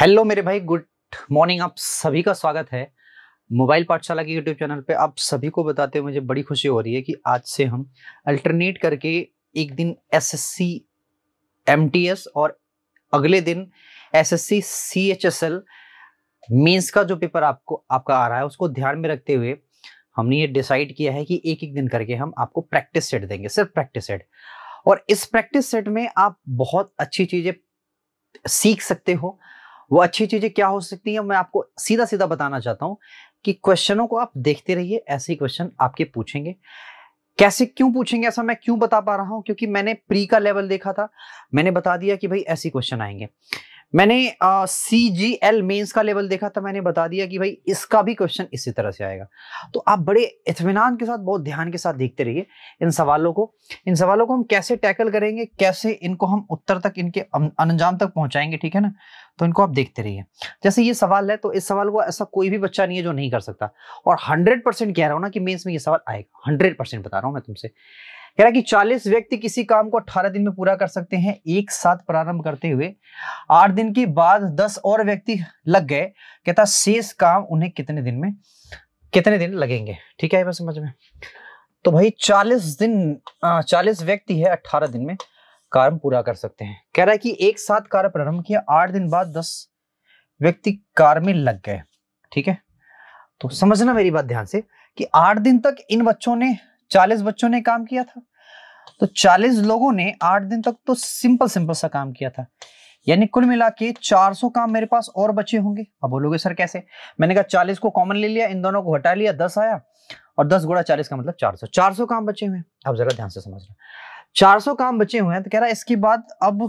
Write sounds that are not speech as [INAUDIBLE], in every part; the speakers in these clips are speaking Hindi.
हेलो मेरे भाई गुड मॉर्निंग आप सभी का स्वागत है मोबाइल पाठशाला के यूट्यूब चैनल पे आप सभी को बताते हुए मुझे बड़ी खुशी हो रही है कि आज से हम अल्टरनेट करके एक दिन एसएससी एमटीएस और अगले दिन एसएससी सीएचएसएल मेंस का जो पेपर आपको आपका आ रहा है उसको ध्यान में रखते हुए हमने ये डिसाइड किया है कि एक एक दिन करके हम आपको प्रैक्टिस सेट देंगे सिर्फ प्रैक्टिस सेट और इस प्रैक्टिस सेट में आप बहुत अच्छी चीज़ें सीख सकते हो वो अच्छी चीज़ें क्या हो सकती हैं मैं आपको सीधा सीधा बताना चाहता हूँ कि क्वेश्चनों को आप देखते रहिए ऐसे ही क्वेश्चन आपके पूछेंगे कैसे क्यों पूछेंगे ऐसा मैं क्यों बता पा रहा हूँ क्योंकि मैंने प्री का लेवल देखा था मैंने बता दिया कि भाई ऐसे क्वेश्चन आएंगे मैंने सी जी एल मेन्स का लेवल देखा था मैंने बता दिया कि भाई इसका भी क्वेश्चन इसी तरह से आएगा तो आप बड़े इतमान के साथ बहुत ध्यान के साथ देखते रहिए इन सवालों को इन सवालों को हम कैसे टैकल करेंगे कैसे इनको हम उत्तर तक इनके अनजाम तक पहुंचाएंगे ठीक है ना तो इनको आप देखते रहिए जैसे ये सवाल है तो इस सवाल को ऐसा कोई भी बच्चा नहीं है जो नहीं कर सकता और हंड्रेड परसेंट कह रहा हूँ ना कि मेन्स में ये सवाल आएगा हंड्रेड परसेंट बता रहा हूँ मैं तुमसे कह रहा कि 40 व्यक्ति किसी काम को 18 दिन में पूरा कर सकते हैं एक साथ प्रारंभ करते हुए आठ दिन के बाद 10 और व्यक्ति लग गए कहता शेष काम उन्हें कितने दिन में कितने दिन लगेंगे ठीक है समझ में तो भाई 40 दिन चालीस व्यक्ति है 18 दिन में कार्य पूरा कर सकते हैं कह रहा है कि एक साथ कार्य प्रारंभ किया आठ दिन बाद दस व्यक्ति कार में लग गए ठीक है तो समझना मेरी बात ध्यान से कि आठ दिन तक इन बच्चों ने चालीस बच्चों ने काम किया था तो चालीस लोगों ने आठ दिन तक तो सिंपल सिंपल सा काम किया था यानी कुल मिला के चार काम मेरे पास और बचे होंगे अब बोलोगे सर कैसे मैंने कहा चालीस को कॉमन ले लिया इन दोनों को हटा लिया दस आया और दस गुड़ा चालीस का मतलब चार सौ चार सौ काम बचे हुए अब जरा ध्यान से समझना चार सौ काम बचे हुए हैं तो कह रहा है इसके बाद अब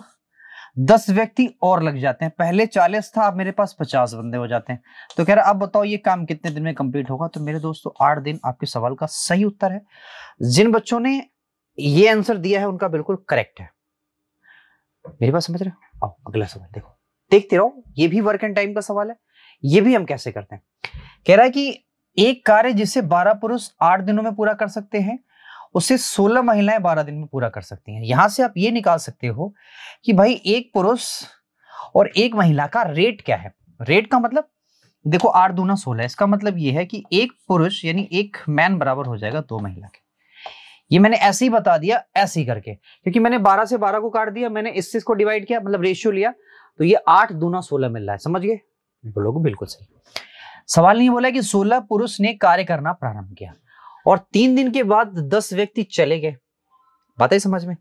दस व्यक्ति और लग जाते हैं पहले चालीस था अब मेरे पास पचास बंदे हो जाते हैं तो कह रहा अब बताओ ये काम कितने दिन में कंप्लीट होगा तो मेरे दोस्तों आठ दिन आपके सवाल का सही उत्तर है जिन बच्चों ने ये आंसर दिया है उनका बिल्कुल करेक्ट है मेरे पास समझ रहे हो आओ अगला सवाल देखो देखते रहो ये भी वर्क एंड टाइम का सवाल है ये भी हम कैसे करते हैं कह रहा है कि एक कार्य जिसे बारह पुरुष आठ दिनों में पूरा कर सकते हैं उसे 16 महिलाएं 12 दिन में पूरा कर सकती हैं यहां से आप ये निकाल सकते हो कि भाई एक पुरुष और एक महिला का रेट क्या है रेट का मतलब देखो आठ दूना सोलह इसका मतलब ये है कि एक पुरुष यानी एक मैन बराबर हो जाएगा दो महिला के ये मैंने ऐसे ही बता दिया ऐसे ही करके क्योंकि मैंने 12 से 12 को काट दिया मैंने इससे इसको डिवाइड किया मतलब रेशियो लिया तो ये आठ दूना सोलह मिल रहा है समझ गए बोलोगे बिल्कुल सही सवाल नहीं बोला कि सोलह पुरुष ने कार्य करना प्रारंभ किया और तीन दिन के बाद दस व्यक्ति चले गए बात है समझ में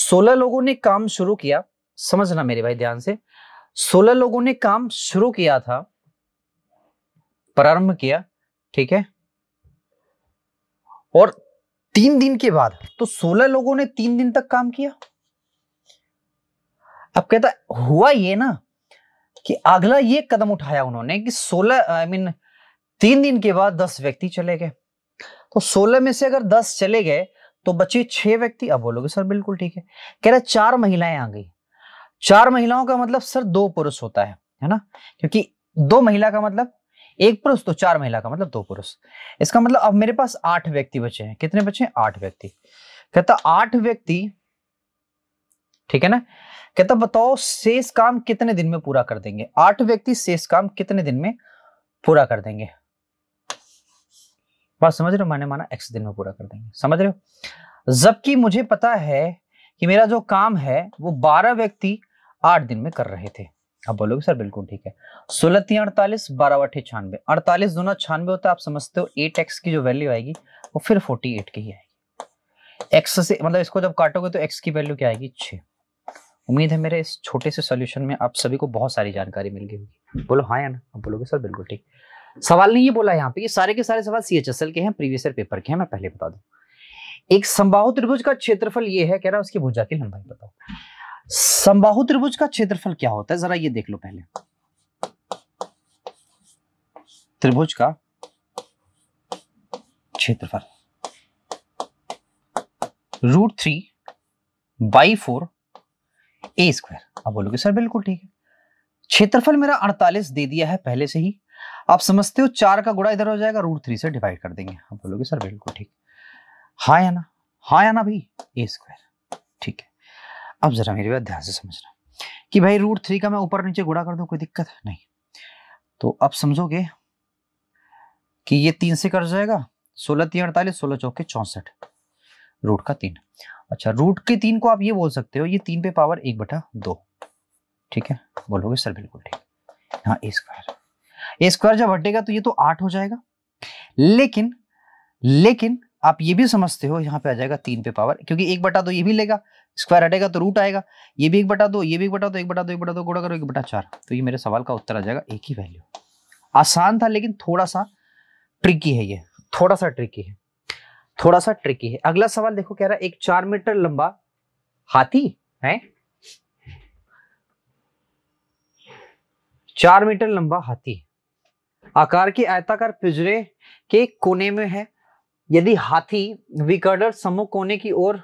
सोलह लोगों ने काम शुरू किया समझना मेरे भाई ध्यान से सोलह लोगों ने काम शुरू किया था प्रारंभ किया ठीक है और तीन दिन के बाद तो सोलह लोगों ने तीन दिन तक काम किया अब कहता हुआ ये ना कि अगला ये कदम उठाया उन्होंने कि सोलह आई मीन तीन दिन के बाद दस व्यक्ति चले गए तो सोलह में से अगर दस चले गए तो बचे छह व्यक्ति अब बोलोगे सर बिल्कुल ठीक है कह रहे चार महिलाएं आ गई चार महिलाओं का मतलब सर दो पुरुष होता है है ना क्योंकि दो महिला का मतलब एक पुरुष तो चार महिला का मतलब दो पुरुष इसका मतलब अब मेरे पास आठ व्यक्ति बचे हैं कितने बचे हैं आठ व्यक्ति कहता आठ व्यक्ति ठीक है ना कहता बताओ शेष काम कितने दिन में पूरा कर देंगे आठ व्यक्ति शेष काम कितने दिन में पूरा कर देंगे बात समझ रहे हो माने माना एक्स दिन में पूरा कर देंगे समझ रहे हो जबकि मुझे पता है कि मेरा जो काम है वो बारह व्यक्ति आठ दिन में कर रहे थे अब बोलोगे सर बिल्कुल ठीक है सोलह तीन अड़तालीस बारह अठे छियानवे अड़तालीस दोनों छियानवे होता है आप समझते हो एट एक्स की जो वैल्यू आएगी वो फिर फोर्टी एट की ही आएगी एक्स से मतलब इसको जब काटोगे तो एक्स की वैल्यू क्या आएगी छः उम्मीद है मेरे इस छोटे से सोल्यूशन में आप सभी को बहुत सारी जानकारी मिल गई होगी बोलो हाँ या ना आप बोलोगे सर बिल्कुल ठीक सवाल नहीं ये बोला यहाँ पे ये सारे के सारे सवाल सी के हैं प्रीवियस ईयर पेपर के हैं मैं पहले बता दू एक संबाहु त्रिभुज का क्षेत्रफल ये है कह रहा है उसकी भुजा की लंबाई बताओ संबाहु त्रिभुज का क्षेत्रफल क्या होता है जरा ये देख लो पहले त्रिभुज का क्षेत्रफल root three by four A square अब बोलोगे सर बिल्कुल ठीक है क्षेत्रफल मेरा 48 दे दिया है पहले से ही आप समझते हो चार का गुड़ा इधर हो जाएगा रूट थ्री से डिवाइड कर देंगे आप बोलोगे सर बिल्कुल ठीक हाँ या ना हाँ या ना भाई ए स्क्वायर ठीक है अब जरा मेरी बात ध्यान से समझना कि भाई रूट थ्री का मैं ऊपर नीचे गुड़ा कर दू कोई दिक्कत है नहीं तो अब समझोगे कि ये तीन से कर जाएगा सोलह तीन अड़तालीस सोलह चौके चौंसठ रूट का तीन अच्छा रूट के तीन को आप ये बोल सकते हो ये तीन पे पावर एक बटा दो ठीक है बोलोगे सर बिल्कुल ठीक हाँ ए स्क्वायर ए स्क्वायर जब हटेगा तो ये तो आठ हो जाएगा लेकिन लेकिन आप ये भी समझते हो यहाँ पे आ जाएगा तीन पे पावर क्योंकि एक बटा दो ये भी लेगा स्क्वायर हटेगा तो रूट आएगा ये भी एक बटा दो ये भी एक बटा दो एक बटा दो एक बटा दो गुड़ा करो एक बटा चार तो ये मेरे सवाल का उत्तर आ जाएगा एक ही वैल्यू आसान था लेकिन थोड़ा सा ट्रिकी है ये थोड़ा सा ट्रिकी है थोड़ा सा ट्रिकी है अगला सवाल देखो कह रहा है एक चार मीटर लंबा हाथी है चार मीटर लंबा हाथी आकार की आयताकार पिंजरे के कोने में है यदि हाथी विकर्डर समूह कोने की ओर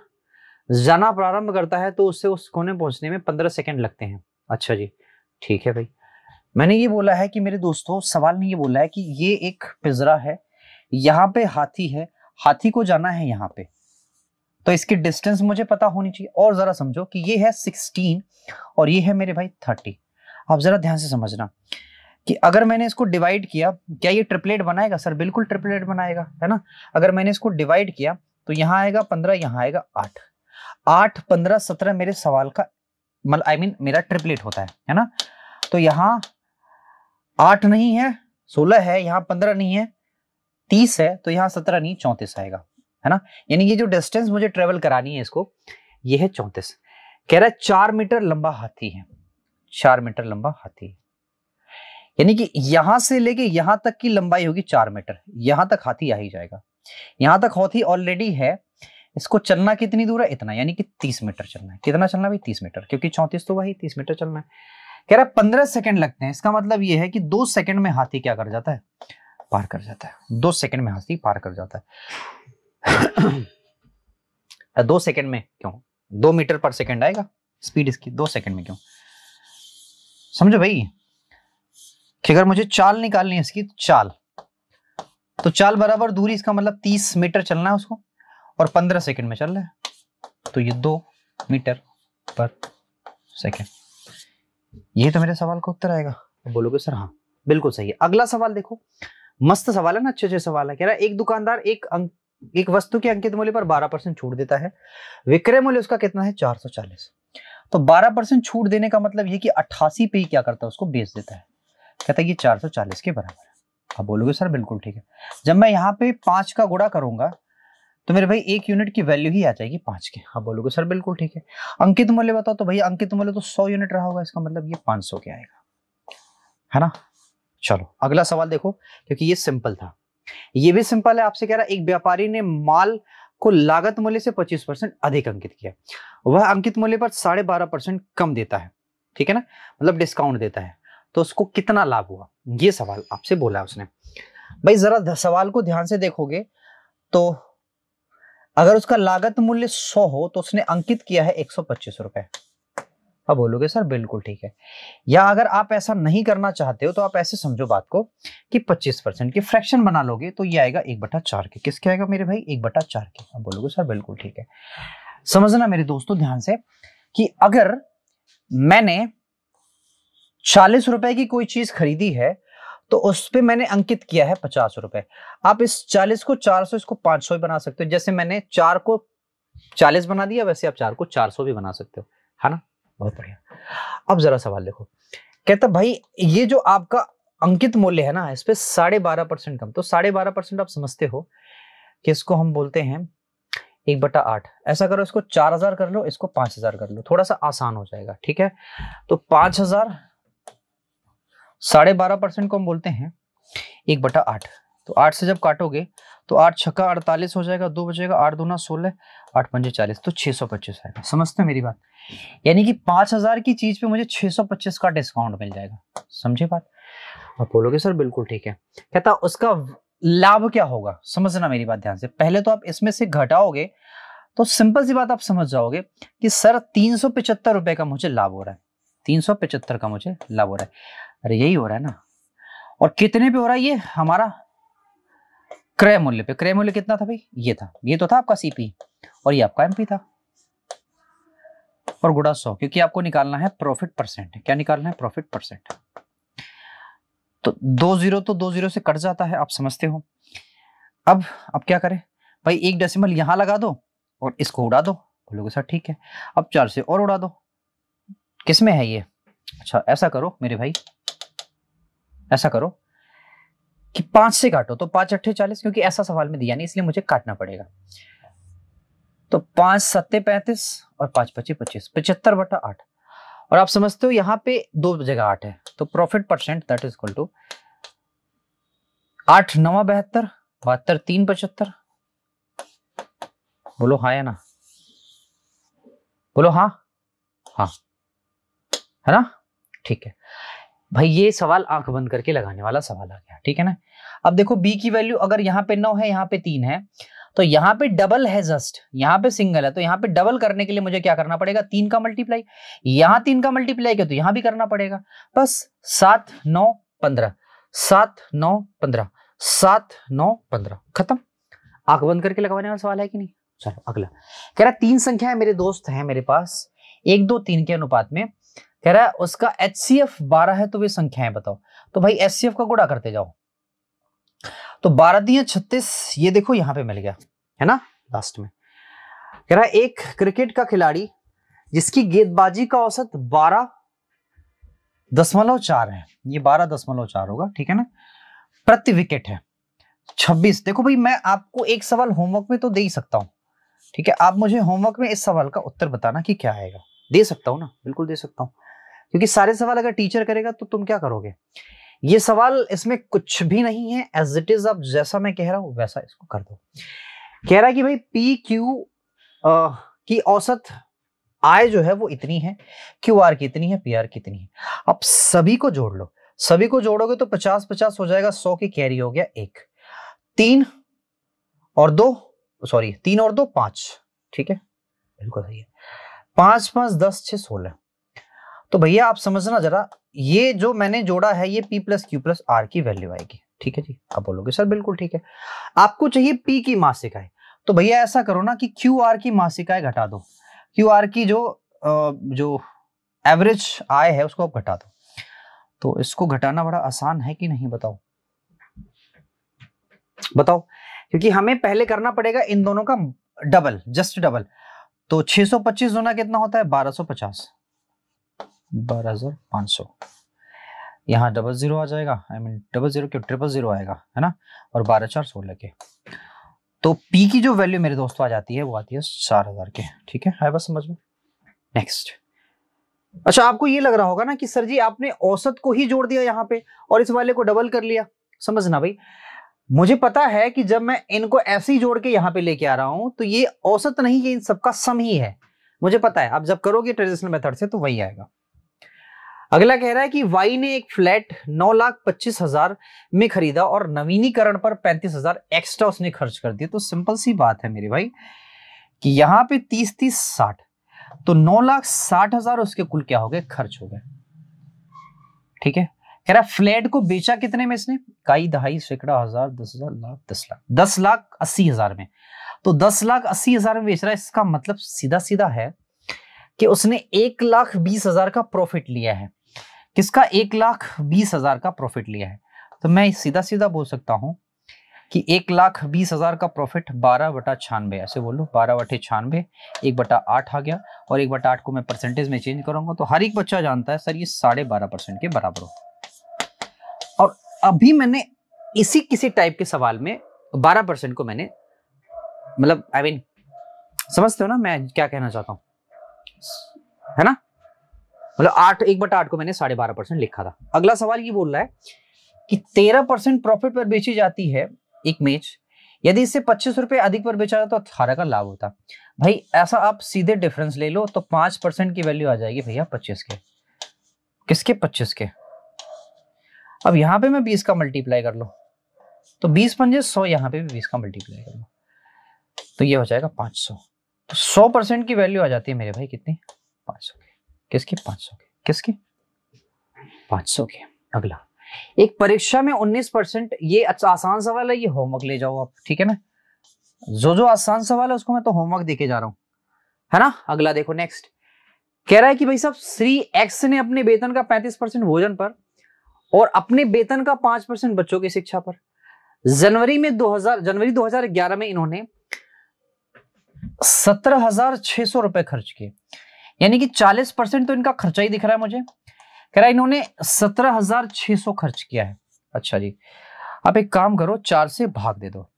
जाना प्रारंभ करता है तो उससे उस कोने पहुंचने में पंद्रह सेकंड लगते हैं अच्छा जी ठीक है भाई मैंने ये बोला है कि मेरे दोस्तों सवाल ने ये बोला है कि ये एक पिंजरा है यहाँ पे हाथी है हाथी को जाना है यहाँ पे तो इसकी डिस्टेंस मुझे पता होनी चाहिए और ज़रा समझो कि ये है सिक्सटीन और ये है मेरे भाई थर्टी आप ज़रा ध्यान से समझना कि अगर मैंने इसको डिवाइड किया क्या ये ट्रिपलेट बनाएगा सर बिल्कुल ट्रिपलेट बनाएगा है ना अगर मैंने इसको डिवाइड किया तो यहाँ आएगा पंद्रह यहाँ आएगा आठ आठ पंद्रह सत्रह मेरे सवाल का मतलब आई मीन मेरा ट्रिपलेट होता है है ना तो यहाँ आठ नहीं है सोलह है यहाँ पंद्रह नहीं है तीस है तो यहाँ सत्रह नहीं चौंतीस आएगा है ना यानी ये जो डिस्टेंस मुझे ट्रेवल करानी है इसको ये है चौंतीस कह रहा है चार मीटर लंबा हाथी है चार मीटर लंबा हाथी है यानी कि यहां से लेके यहां तक की लंबाई होगी चार मीटर यहां तक हाथी आ ही जाएगा यहां तक हाथी ऑलरेडी है इसको चलना कितनी दूर है इतना यानी कि तीस मीटर चलना है कितना चलना भाई तीस मीटर क्योंकि चौंतीस तो वही तीस मीटर चलना है कह रहा है पंद्रह सेकंड लगते हैं इसका मतलब ये है कि दो सेकंड में हाथी क्या कर जाता है पार कर जाता है दो सेकंड में हाथी पार कर जाता है [COUGHS] दो सेकंड में क्यों दो मीटर पर सेकंड आएगा स्पीड इसकी दो सेकंड में क्यों समझो भाई कि अगर मुझे चाल निकालनी है इसकी तो चाल तो चाल बराबर दूरी इसका मतलब तीस मीटर चलना है उसको और पंद्रह सेकेंड में चल रहा है तो ये दो मीटर पर सेकेंड ये तो मेरे सवाल का उत्तर आएगा बोलोगे सर हाँ बिल्कुल सही है अगला सवाल देखो मस्त सवाल है ना अच्छे अच्छे सवाल है कह रहा है एक दुकानदार एक अंक एक वस्तु के अंकित मूल्य पर 12 परसेंट छूट देता है विक्रय मूल्य उसका कितना है 440 तो 12 परसेंट छूट देने का मतलब ये कि 88 पे ही क्या करता है उसको बेच देता है कहता है ये 440 के बराबर है आप बोलोगे सर बिल्कुल ठीक है जब मैं यहाँ पे पाँच का गुड़ा करूंगा तो मेरे भाई एक यूनिट की वैल्यू ही आ जाएगी पाँच के आप बोलोगे सर बिल्कुल ठीक है अंकित मूल्य बताओ तो भाई अंकित मूल्य तो सौ यूनिट रहा होगा इसका मतलब ये पाँच के आएगा है ना चलो अगला सवाल देखो क्योंकि ये सिंपल था ये भी सिंपल है आपसे कह रहा एक व्यापारी ने माल को लागत मूल्य से 25 परसेंट अधिक अंकित किया वह अंकित मूल्य पर साढ़े बारह परसेंट कम देता है ठीक है ना मतलब डिस्काउंट देता है तो उसको कितना लाभ हुआ ये सवाल आपसे बोला उसने भाई जरा सवाल को ध्यान से देखोगे तो अगर उसका लागत मूल्य 100 हो तो उसने अंकित किया है एक सौ पच्चीस रुपए अब बोलोगे सर बिल्कुल ठीक है या अगर आप ऐसा नहीं करना चाहते हो तो आप ऐसे समझो बात को कि 25 परसेंट की फ्रैक्शन बना लोगे तो ये आएगा एक बटा चार के किसके आएगा मेरे भाई एक बटा चार के अब बोलोगे सर बिल्कुल ठीक है समझना मेरे दोस्तों ध्यान से कि अगर मैंने चालीस रुपए की कोई चीज खरीदी है तो उस पर मैंने अंकित किया है पचास रुपए आप इस चालीस को चार सौ इसको पांच सौ बना सकते हो जैसे मैंने चार को चालीस बना दिया वैसे आप चार को चार सौ भी बना सकते हो है ना बहुत बढ़िया अब जरा सवाल देखो कहता भाई ये जो आपका अंकित मूल्य है ना इस पर साढ़े बारह परसेंट कम तो साढ़े बारह परसेंट आप समझते हो कि इसको हम बोलते हैं एक बटा आठ ऐसा करो इसको चार हजार कर लो इसको पांच हजार कर लो थोड़ा सा आसान हो जाएगा ठीक है तो पांच हजार साढ़े बारह परसेंट को हम बोलते हैं एक बटा आठ तो आठ से जब काटोगे तो आठ छक्का अड़तालीस हो जाएगा दो बचेगा आठ दूना सोलह आठ पंजे चालीस तो छः सौ पच्चीस आएगा समझते हैं मेरी बात यानी कि पाँच हज़ार की चीज़ पे मुझे छः सौ पच्चीस का डिस्काउंट मिल जाएगा समझे बात आप बोलोगे सर बिल्कुल ठीक है कहता उसका लाभ क्या होगा समझना मेरी बात ध्यान से पहले तो आप इसमें से घटाओगे तो सिंपल सी बात आप समझ जाओगे कि सर तीन सौ पिचहत्तर रुपए का मुझे लाभ हो रहा है तीन सौ पिचहत्तर का मुझे लाभ हो रहा है अरे यही हो रहा है ना और कितने पे हो रहा है ये हमारा क्रय मूल्य पे क्रय मूल्य कितना था भाई ये था ये तो था आपका सीपी और ये आपका एमपी था और गुड़ा सौ क्योंकि आपको निकालना है प्रॉफिट परसेंट क्या निकालना है प्रॉफिट परसेंट तो दो जीरो तो दो जीरो से कट जाता है आप समझते हो अब अब क्या करें भाई एक डेसिमल यहां लगा दो और इसको उड़ा दो बोलोगे सर ठीक है अब चार से और उड़ा दो किसमें है ये अच्छा ऐसा करो मेरे भाई ऐसा करो कि पांच से काटो तो पांच अट्ठे चालीस क्योंकि ऐसा सवाल में दिया नहीं इसलिए मुझे काटना पड़ेगा तो पांच सत्ते पैंतीस और पांच पच्चीस पच्चीस पचहत्तर बटा आठ और आप समझते हो यहाँ पे दो जगह आठ है तो profit percent that is equal to आठ नवा बहत्तर बहत्तर तीन पचहत्तर बोलो हाँ या ना बोलो हाँ हाँ है ना ठीक है भाई ये सवाल आंख बंद करके लगाने वाला सवाल आ गया ठीक है ना अब देखो बी की वैल्यू अगर यहाँ पे नौ है यहाँ पे तीन है तो यहाँ पे डबल है जस्ट यहाँ पे सिंगल है तो यहाँ पे डबल करने के लिए मुझे क्या करना पड़ेगा तीन का मल्टीप्लाई यहाँ तीन का मल्टीप्लाई किया तो यहाँ भी करना पड़ेगा बस सात नौ पंद्रह सात नौ पंद्रह सात नौ पंद्रह खत्म आंख बंद करके लगवाने वाला सवाल है कि नहीं चलो अगला कह रहा तीन है मेरे दोस्त हैं मेरे पास एक दो तीन के अनुपात में कह रहा है उसका एच सी एफ बारह है तो वे संख्याएं बताओ तो भाई एच सी एफ का गुड़ा करते जाओ तो बारह दिया छत्तीस ये देखो यहां पे मिल गया है ना लास्ट में कह रहा है एक क्रिकेट का खिलाड़ी जिसकी गेंदबाजी का औसत बारह दशमलव चार है ये बारह दशमलव चार होगा ठीक है ना प्रति विकेट है छब्बीस देखो भाई मैं आपको एक सवाल होमवर्क में तो दे ही सकता हूँ ठीक है आप मुझे होमवर्क में इस सवाल का उत्तर बताना कि क्या आएगा दे सकता हूँ ना बिल्कुल दे सकता हूँ क्योंकि सारे सवाल अगर टीचर करेगा तो तुम क्या करोगे ये सवाल इसमें कुछ भी नहीं है एज इट इज आप जैसा मैं कह रहा हूं वैसा इसको कर दो कह रहा है कि भाई पी क्यू की औसत आय जो है वो इतनी है क्यू आर कितनी है पी आर कितनी है अब सभी को जोड़ लो सभी को जोड़ोगे तो पचास पचास हो जाएगा सौ की कैरी हो गया एक तीन और दो सॉरी तीन और दो पांच ठीक है बिल्कुल सही है पांच पांच दस छह सोलह तो भैया आप समझना जरा ये जो मैंने जोड़ा है ये P plus Q plus R की वैल्यू आएगी ठीक है जी आप बोलोगे सर बिल्कुल ठीक है आपको चाहिए पी की मासिकाएं तो भैया ऐसा करो ना कि क्यू आर की मासिकाएं घटा दो क्यू आर की जो जो एवरेज आय है उसको आप घटा दो तो इसको घटाना बड़ा आसान है कि नहीं बताओ बताओ क्योंकि हमें पहले करना पड़ेगा इन दोनों का डबल जस्ट डबल तो 625 पच्चीस कितना होता है 1250 बारह हज़ार पाँच सौ यहाँ डबल ज़ीरो आ जाएगा आई मीन डबल ज़ीरो के ट्रिपल ज़ीरो आएगा है ना और बारह चार सोलह के तो पी की जो वैल्यू मेरे दोस्तों आ जाती है वो आती है चार हज़ार के ठीक है आए बस समझ में नेक्स्ट अच्छा आपको ये लग रहा होगा ना कि सर जी आपने औसत को ही जोड़ दिया यहाँ पे और इस वाले को डबल कर लिया समझना भाई मुझे पता है कि जब मैं इनको ऐसे ही जोड़ के यहाँ पे लेके आ रहा हूं तो ये औसत नहीं ये इन सबका सम ही है मुझे पता है आप जब करोगे ट्रेडिशनल मेथड से तो वही आएगा अगला कह रहा है कि वाई ने एक फ्लैट नौ लाख पच्चीस हजार में खरीदा और नवीनीकरण पर पैंतीस हजार एक्स्ट्रा उसने खर्च कर दिया तो सिंपल सी बात है मेरे भाई कि यहां पे तीस तीस साठ तो नौ लाख साठ हजार उसके कुल क्या हो गए खर्च हो गए ठीक है कह रहा फ्लैट को बेचा कितने में इसने कई दहाई सैकड़ा हजार दस हजार लाख दस लाख दस लाख अस्सी हजार में तो दस लाख अस्सी हजार में बेच रहा है इसका मतलब सीधा सीधा है कि उसने एक लाख बीस हजार का प्रॉफिट लिया है किसका एक लाख बीस हज़ार का प्रॉफिट लिया है तो मैं सीधा सीधा बोल सकता हूँ कि एक लाख बीस हज़ार का प्रॉफिट बारह बटा छानवे ऐसे बोलो बारह बटे छानवे एक बटा आठ आ गया और एक बटा आठ को मैं परसेंटेज में चेंज करूँगा तो हर एक बच्चा जानता है सर ये साढ़े बारह परसेंट के बराबर हो और अभी मैंने इसी किसी टाइप के सवाल में बारह परसेंट को मैंने मतलब आई I मीन mean, समझते हो ना मैं क्या कहना चाहता हूँ है ना मतलब आठ एक बटा आठ को मैंने साढ़े बारह परसेंट लिखा था अगला सवाल ये बोल रहा है कि तेरह परसेंट प्रॉफिट पर बेची जाती है एक मेज यदि इससे पच्चीस रुपए अधिक पर बेचा जाता तो अठारह का लाभ होता भाई ऐसा आप सीधे डिफरेंस ले लो तो पांच परसेंट की वैल्यू आ जाएगी भैया पच्चीस के किसके पच्चीस के अब यहाँ पे मैं बीस का मल्टीप्लाई कर लो तो बीस पंजे सौ यहाँ पे भी बीस का मल्टीप्लाई कर लो तो ये हो जाएगा पांच सौ तो सौ परसेंट की वैल्यू आ जाती है मेरे भाई कितनी पाँच सौ किसके पाँच सौ के किसके पाँच सौ के अगला एक परीक्षा में 19 परसेंट ये अच्छा आसान सवाल है ये होमवर्क ले जाओ आप ठीक है ना जो जो आसान सवाल है उसको मैं तो होमवर्क देके जा रहा हूं है ना अगला देखो नेक्स्ट कह रहा है कि भाई साहब श्री एक्स ने अपने वेतन का 35 परसेंट भोजन पर और अपने वेतन का 5 परसेंट बच्चों की शिक्षा पर जनवरी में 2000 जनवरी 2011 में इन्होंने सत्रह हजार छह सौ रुपए खर्च किए यानी कि 40 परसेंट तो इनका खर्चा ही दिख रहा है मुझे कह रहा है इन्होंने 17,600 खर्च किया है अच्छा जी आप एक काम करो चार से भाग दे दो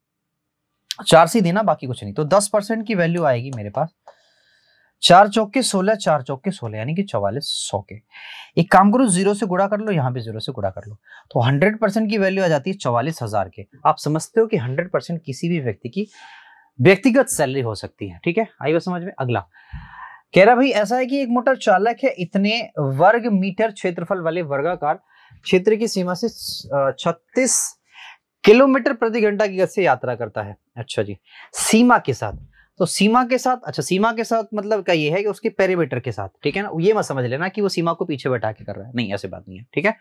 चार से देना बाकी कुछ नहीं तो दस परसेंट की वैल्यू आएगी मेरे पास चार चौक के सोलह चार चौक के सोलह यानी कि चौवालीस सौ के एक काम करो जीरो से गुड़ा कर लो यहाँ पे जीरो से गुड़ा कर लो तो हंड्रेड परसेंट की वैल्यू आ जाती है चौवालीस हजार के आप समझते हो कि हंड्रेड परसेंट किसी भी व्यक्ति की व्यक्तिगत सैलरी हो सकती है ठीक है आई समझ में अगला कह रहा भाई ऐसा है कि एक मोटर चालक है इतने वर्ग मीटर क्षेत्रफल वाले वर्गाकार क्षेत्र की सीमा से छत्तीस किलोमीटर प्रति घंटा की गति से यात्रा करता है अच्छा जी सीमा के साथ तो सीमा के साथ अच्छा सीमा के साथ मतलब का ये है कि उसके पेरीमीटर के साथ ठीक है ना ये मत समझ लेना कि वो सीमा को पीछे बैठा के कर रहा है नहीं ऐसी बात नहीं है ठीक है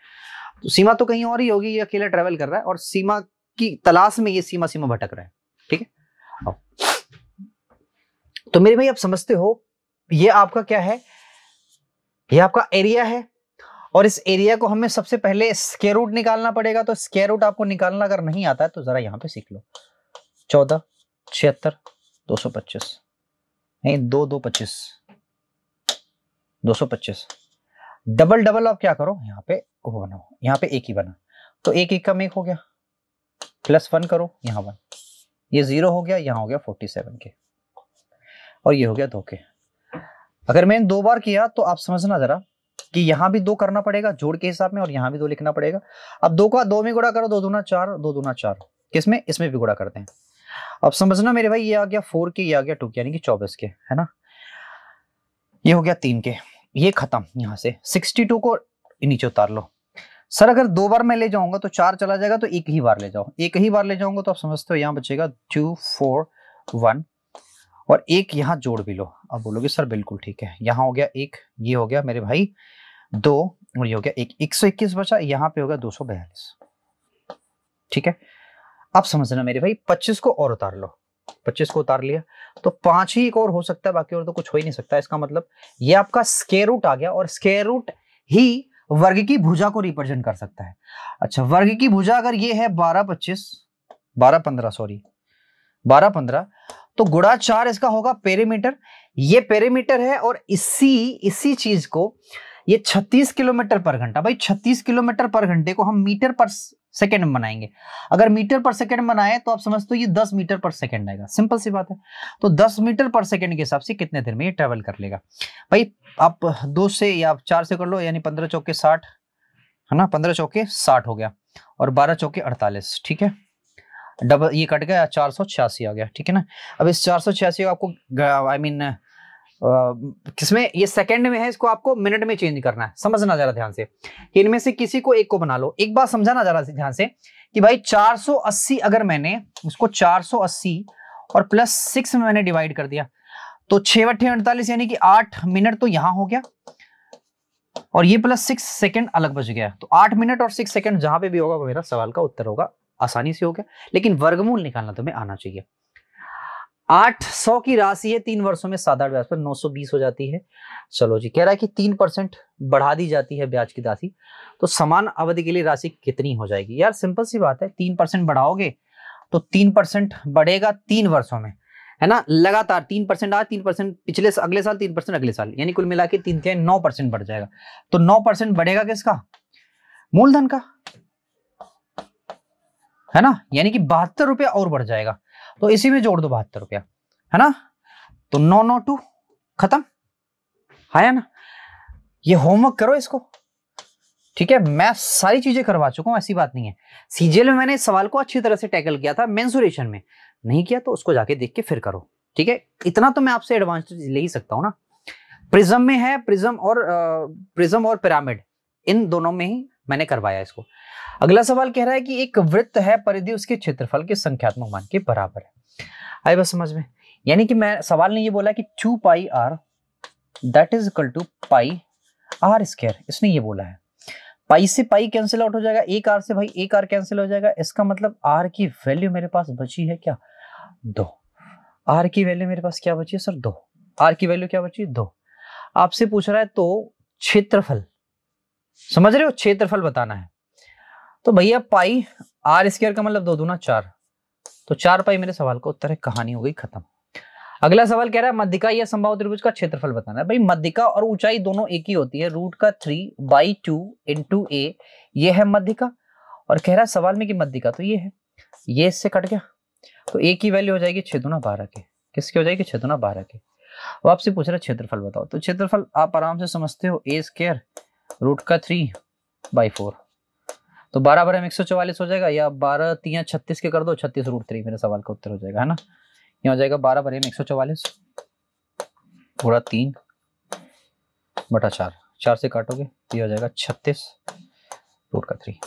तो सीमा तो कहीं और ही होगी ये अकेला ट्रेवल कर रहा है और सीमा की तलाश में ये सीमा सीमा भटक रहा है ठीक है तो मेरे भाई आप समझते हो ये आपका क्या है ये आपका एरिया है और इस एरिया को हमें सबसे पहले स्केयर रूट निकालना पड़ेगा तो स्केयर रूट आपको निकालना अगर नहीं आता है तो जरा यहाँ पे सीख लो चौदह छिहत्तर दो सौ पच्चीस नहीं दो दो पच्चीस दो सौ पच्चीस डबल डबल आप क्या करो यहाँ पे वो बनाओ यहाँ पे एक ही बना तो एक एक कम एक हो गया प्लस वन करो यहाँ वन ये जीरो हो गया यहाँ हो गया फोर्टी सेवन के और ये हो गया दो के अगर मैंने दो बार किया तो आप समझना जरा कि यहाँ भी दो करना पड़ेगा जोड़ के हिसाब में और यहाँ भी दो लिखना पड़ेगा अब दो का दो में गुड़ा करो दो दूना चार दो दूना चार किसमें इसमें भी गुड़ा करते हैं अब समझना मेरे भाई ये आ गया फोर के ये आ गया टू के यानी कि चौबीस के है ना ये हो गया तीन के ये खत्म यहाँ से सिक्सटी टू को नीचे उतार लो सर अगर दो बार मैं ले जाऊंगा तो चार चला जाएगा तो एक ही बार ले जाओ एक ही बार ले जाऊंगा तो आप समझते हो यहाँ बचेगा टू फोर वन और एक यहाँ जोड़ भी लो अब बोलोगे सर बिल्कुल ठीक है यहाँ हो गया एक ये हो गया मेरे भाई दो और ये हो गया एक एक सौ इक्कीस बचा यहाँ पे हो गया दो सौ बयालीस ठीक है अब समझना मेरे भाई पच्चीस को और उतार लो पच्चीस को उतार लिया तो पांच ही एक और हो सकता है बाकी और तो कुछ हो ही नहीं सकता इसका मतलब ये आपका स्केयर रूट आ गया और स्केयर रूट ही वर्ग की भुजा को रिप्रेजेंट कर सकता है अच्छा वर्ग की भुजा अगर ये है बारह पच्चीस बारह पंद्रह सॉरी बारह पंद्रह तो गुड़ा चार इसका होगा पेरीमीटर ये पेरीमीटर है और इसी इसी चीज को ये 36 किलोमीटर पर घंटा भाई 36 किलोमीटर पर घंटे को हम मीटर पर सेकेंड में बनाएंगे अगर मीटर पर सेकेंड बनाए तो आप समझते हो ये 10 मीटर पर सेकेंड आएगा सिंपल सी बात है तो 10 मीटर पर सेकेंड के हिसाब से कितने देर में ये ट्रेवल कर लेगा भाई आप दो से या आप चार से कर लो यानी पंद्रह चौके साठ है ना पंद्रह चौके साठ हो गया और बारह चौके अड़तालीस ठीक है डबल ये कट गया चार सौ छियासी आ गया ठीक है ना अब इस चार सौ छियासी को आपको आई मीन किसमें ये सेकंड में है इसको आपको मिनट में चेंज करना है समझना जरा ध्यान से कि इनमें से किसी को एक को बना लो एक बात समझाना जरा ध्यान से कि भाई 480 अगर मैंने उसको 480 और प्लस सिक्स में मैंने डिवाइड कर दिया तो छः बट्ठे अड़तालीस यानी कि आठ मिनट तो यहां हो गया और ये प्लस सिक्स सेकेंड अलग बच गया तो आठ मिनट और सिक्स सेकेंड जहां पे भी होगा वो मेरा सवाल का उत्तर होगा आसानी से हो गया लेकिन वर्गमूल निकालना तुम्हें आना चाहिए आठ सौ की राशि है तीन वर्षों में साधारण ब्याज पर नौ सौ बीस हो जाती है चलो जी कह रहा है कि तीन परसेंट बढ़ा दी जाती है ब्याज की राशि तो समान अवधि के लिए राशि कितनी हो जाएगी यार सिंपल सी बात है तीन परसेंट बढ़ाओगे तो तीन परसेंट बढ़ेगा तीन वर्षों में है ना लगातार तीन परसेंट आज तीन परसेंट पिछले अगले साल तीन परसेंट अगले साल यानी कुल मिला के तीन तीन नौ परसेंट बढ़ जाएगा तो नौ परसेंट बढ़ेगा किसका मूलधन का है ना यानी कि बहत्तर रुपया और बढ़ जाएगा तो इसी में जोड़ दो बहत्तर रुपया है ना तो नौ नौ टू खत्म है हाँ ना ये होमवर्क करो इसको ठीक है मैं सारी चीजें करवा चुका हूं ऐसी बात नहीं है सीजीएल में मैंने इस सवाल को अच्छी तरह से टैकल किया था मेंसुरेशन में नहीं किया तो उसको जाके देख के फिर करो ठीक है इतना तो मैं आपसे एडवांस ले ही सकता हूँ ना प्रिज्म में है प्रिज्म और प्रिज्म और पिरामिड इन दोनों में ही मैंने करवाया इसको अगला सवाल कह रहा है कि एक वृत्त है परिधि उसके क्षेत्रफल के संख्यात्मक मान के बराबर है आए बस समझ में यानी कि मैं सवाल ने ये बोला कि two pi R that is equal to pi R square इसने ये बोला है पाई से पाई कैंसिल आउट हो जाएगा एक आर से भाई एक आर कैंसिल हो जाएगा इसका मतलब आर की वैल्यू मेरे पास बची है क्या दो आर की वैल्यू मेरे पास क्या बची है सर दो आर की वैल्यू क्या बची है दो आपसे पूछ रहा है तो क्षेत्रफल समझ रहे हो क्षेत्रफल बताना है तो भैया पाई आर स्क्वायर का मतलब दो दूना चार तो चार पाई मेरे सवाल का उत्तर है कहानी हो गई खत्म अगला सवाल कह रहा है मध्यिका या संभाव त्रिभुज का क्षेत्रफल बताना है भाई मध्यिका और ऊंचाई दोनों एक ही होती है रूट का three by two into A ये है मध्यिका और कह रहा है सवाल में कि मध्यिका तो ये है ये इससे कट गया तो ए की वैल्यू हो जाएगी छेदुना दुना बारह के किसकी हो जाएगी छेदुना दुना बारह के अब आपसे पूछ रहा है क्षेत्रफल बताओ तो क्षेत्रफल आप आराम से समझते हो ए स्केयर रूट का थ्री बाई फोर तो बारह बारह में एक सौ चौवालीस हो जाएगा या बारह तीन छत्तीस के कर दो छत्तीस रूट थ्री मेरे सवाल का उत्तर हो जाएगा है ना यहाँ हो जाएगा बारह बारह में एक सौ चौवालीस पूरा तीन बटा चार चार से काटोगे तो ये हो जाएगा छत्तीस रूट का थ्री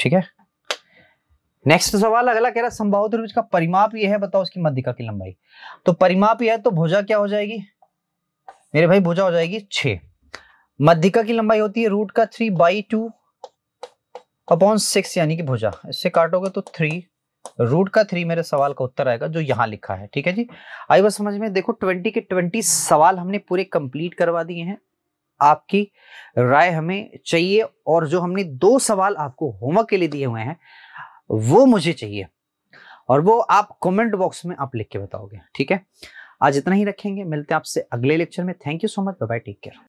ठीक है नेक्स्ट सवाल अगला कह रहा है संभावित त्रिभुज का परिमाप यह है बताओ उसकी मध्यिका की लंबाई तो परिमाप यह है तो भुजा क्या हो जाएगी मेरे भाई भुजा हो जाएगी छे मध्यिका की लंबाई होती है रूट का three by two upon six यानी कि भुजा इससे काटोगे तो थ्री रूट का थ्री मेरे सवाल का उत्तर आएगा जो यहाँ लिखा है ठीक है जी आई बस समझ में देखो ट्वेंटी के ट्वेंटी सवाल हमने पूरे कंप्लीट करवा दिए हैं आपकी राय हमें चाहिए और जो हमने दो सवाल आपको होमवर्क के लिए दिए हुए हैं वो मुझे चाहिए और वो आप कमेंट बॉक्स में आप लिख के बताओगे ठीक है आज इतना ही रखेंगे मिलते हैं आपसे अगले लेक्चर में thank you so much bye take care